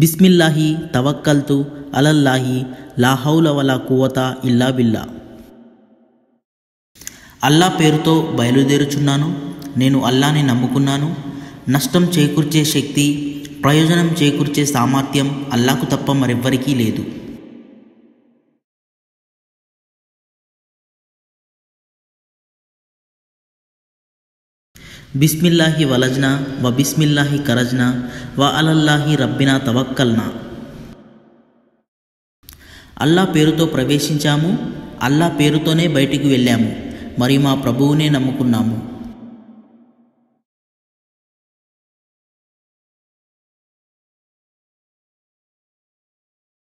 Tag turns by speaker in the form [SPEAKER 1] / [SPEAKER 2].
[SPEAKER 1] బిస్మిల్లాహి తవక్కల్తు అలల్లాహి లాహౌల వలా కువత ఇల్లా బిల్లా అల్లా పేరుతో బయలుదేరుచున్నాను నేను అల్లాని నమ్ముకున్నాను నష్టం చేకూర్చే శక్తి ప్రయోజనం చేకూర్చే సామర్థ్యం అల్లాకు తప్ప మరెవ్వరికీ లేదు బిస్మిల్లాహి వలజ్నా వ బిస్మిల్లాహి కరజ్నా వ అలల్లాహి రబ్బినా తవక్కల్నా అల్లా పేరుతో ప్రవేశించాము అల్లా పేరుతోనే బయటికి వెళ్ళాము మరియు మా ప్రభువునే నమ్ముకున్నాము